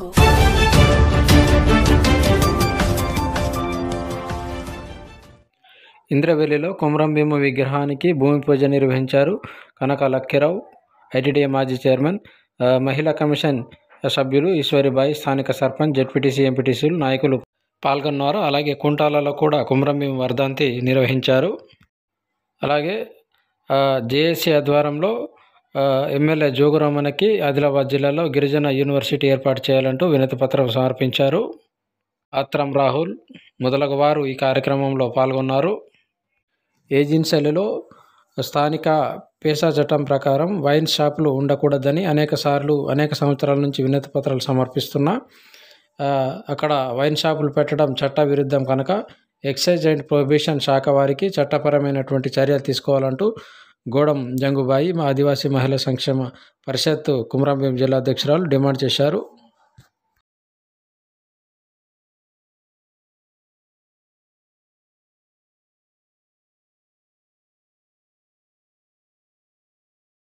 Jungle. ఇంద్రవెల్లిలో Komaram భీమ విగ్రహానికి భూమి పూజ నిర్వహించారు కనక లక్కిరావు ఐటీడీ మాజీ చైర్మన్ మహిళా కమిషన్ సభ్యులు ఈశ్వరిబాయి స్థానిక సర్పంచ్ జెడ్పీటీసీ ఎంపీటీసీలు నాయకులు పాల్గొన్నారు అలాగే కుంటాలలో కూడా కొమరం భీమ వర్ధాంతి నిర్వహించారు అలాగే జేఏసీ ఆధ్వర్యంలో ఎమ్మెల్యే జోగురామన్నకి ఆదిలాబాద్ జిల్లాలో గిరిజన యూనివర్సిటీ ఏర్పాటు చేయాలంటూ వినతిపత్రం సమర్పించారు అత్రం రాహుల్ మొదలగు వారు ఈ కార్యక్రమంలో పాల్గొన్నారు ఏజెన్సీలలో స్థానిక పేసా చట్టం ప్రకారం వైన్ షాపులు ఉండకూడదని అనేక సార్లు అనేక సంవత్సరాల నుంచి వినతి పత్రాలు సమర్పిస్తున్నా అక్కడ వైన్ షాపులు పెట్టడం చట్ట విరుద్ధం కనుక ఎక్సైజ్ అండ్ ప్రొబిషన్ శాఖ వారికి చట్టపరమైనటువంటి చర్యలు తీసుకోవాలంటూ గోడం జంగుబాయి మా ఆదివాసీ మహిళా సంక్షేమ పరిషత్ కుమరాంభీం జిల్లా అధ్యక్షురాలు డిమాండ్ చేశారు